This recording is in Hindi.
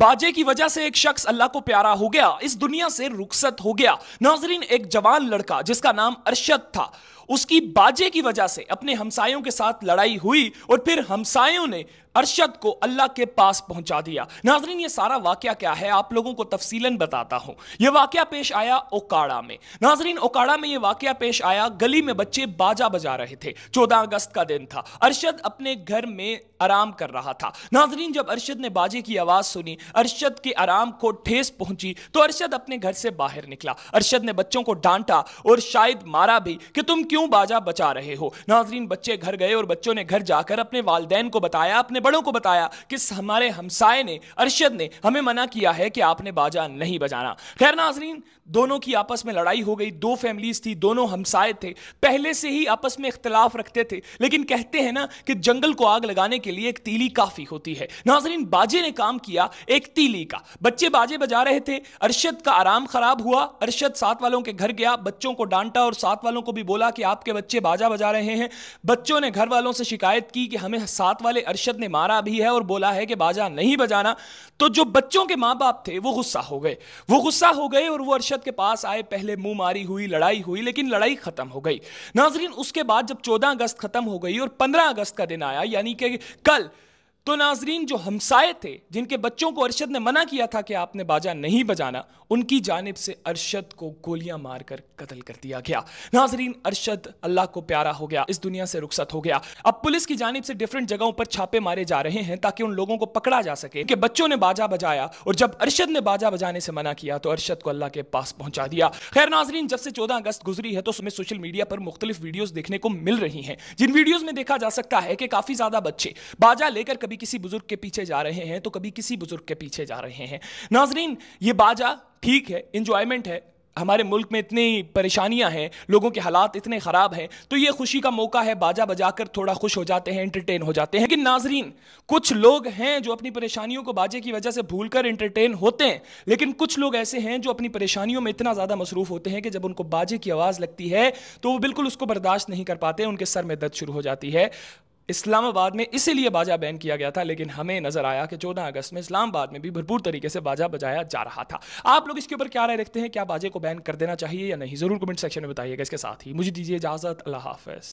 बाजे की वजह से एक शख्स अल्लाह को प्यारा हो गया इस दुनिया से रुखसत हो गया नाजरीन एक जवान लड़का जिसका नाम अरशद था उसकी बाजे की वजह से अपने हमसायों के साथ लड़ाई हुई और फिर हमसायों ने अरशद को अल्लाह के पास पहुंचा दिया नाजरीन ये सारा वाक़ क्या है आप लोगों को तफसीलन बताता हूं यह वाक्य पेश आया ओकाड़ा में नाजरीन ओकाड़ा में यह वाक्य पेश आया गली में बच्चे बाजा बजा रहे थे चौदह अगस्त का दिन था अरशद अपने घर में आराम कर रहा था नाजरीन जब अरशद ने बाजे की आवाज़ सुनी अरशद के आराम को ठेस पहुंची तो अरशद अपने घर से बाहर निकला अरशद ने बच्चों को डांटा और शायद मारा भी कि तुम क्यों बाजा बचा रहे हो नाजरीन बच्चे घर गए और बच्चों ने घर जाकर अपने वालदेन को बताया अपने बड़ों को बताया कि हमारे हमसाय ने अरशद ने हमें मना किया है कि आपने बाजा नहीं बजाना खैर नाजरीन दोनों की आपस में लड़ाई हो गई दो फैमिलीज थी दोनों हमसाय थे पहले से ही आपस में इख्तलाफ रखते थे लेकिन कहते हैं ना कि जंगल को आग लगाने के लिए एक तीली काफ़ी होती है नाजरीन बाजे ने काम किया एक तीली का बच्चे बाजे बजा रहे थे अरशद का आराम खराब हुआ अरशद सात वालों के घर गया बच्चों को डांटा और सात वालों को भी बोला कि आपके बच्चे बाजा बजा रहे हैं बच्चों ने घर वालों से शिकायत की कि हमें साथ वाले अरशद ने मारा भी है और बोला है कि बाजा नहीं बजाना तो जो बच्चों के माँ बाप थे वो गुस्सा हो गए वो गुस्सा हो गए और वो अरशद के पास आए पहले मुंह मारी हुई लड़ाई हुई लेकिन लड़ाई खत्म हो गई नाजरीन उसके बाद जब चौदह अगस्त खत्म हो गई और पंद्रह अगस्त का दिन आया यानी कि कल तो नाजरीन जो हमसाए थे जिनके बच्चों को अरशद ने मना किया था कि आपने बाजा नहीं बजाना उनकी जानब से अरशद को गोलियां मारकर कत्ल कर दिया गया नाजरीन अरशद अल्लाह को प्यारा हो गया इस दुनिया से रुखसत हो गया अब पुलिस की जानब से डिफरेंट जगहों पर छापे मारे जा रहे हैं ताकि उन लोगों को पकड़ा जा सके कि बच्चों ने बाजा बजाया और जब अरशद ने बाजा बजाने से मना किया तो अरशद को अल्लाह के पास पहुंचा दिया खैर नाजरीन जब से चौदह अगस्त गुजरी है तो उसमें सोशल मीडिया पर मुख्तलिफ वीडियोज देखने को मिल रही है जिन वीडियोज में देखा जा सकता है कि काफी ज्यादा बच्चे बाजा लेकर कभी कभी किसी बुजुर्ग के पीछे जा रहे हैं तो कभी किसी बुजुर्ग के पीछे जा रहे हैं नाजरीन ये बाजा ठीक है इंजॉयमेंट है हमारे मुल्क में इतनी परेशानियां हैं लोगों के हालात इतने ख़राब हैं तो ये खुशी का मौका है बाजा बजाकर थोड़ा खुश हो जाते हैं एंटरटेन हो जाते हैं लेकिन नाजरीन कुछ लोग हैं जो अपनी परेशानियों को बाजे की वजह से भूलकर एंटरटेन होते हैं लेकिन कुछ लोग ऐसे हैं जो अपनी परेशानियों में इतना ज़्यादा मसरूफ़ होते हैं कि जब उनको बाजे की आवाज़ लगती है तो वो बिल्कुल उसको बर्दाश्त नहीं कर पाते उनके सर में दर्द शुरू हो जाती है इस्लामाबाद में इसीलिए बाजा बैन किया गया था लेकिन हमें नजर आया कि 14 अगस्त में इस्लामाबाद में भी भरपूर तरीके से बाजा बजाया जा रहा था आप लोग इसके ऊपर क्या राय रखते हैं क्या बाजे को बैन कर देना चाहिए या नहीं जरूर कमेंट सेक्शन में बताइएगा इसके साथ ही मुझे दीजिए इजाजत अल्लाह हाफिज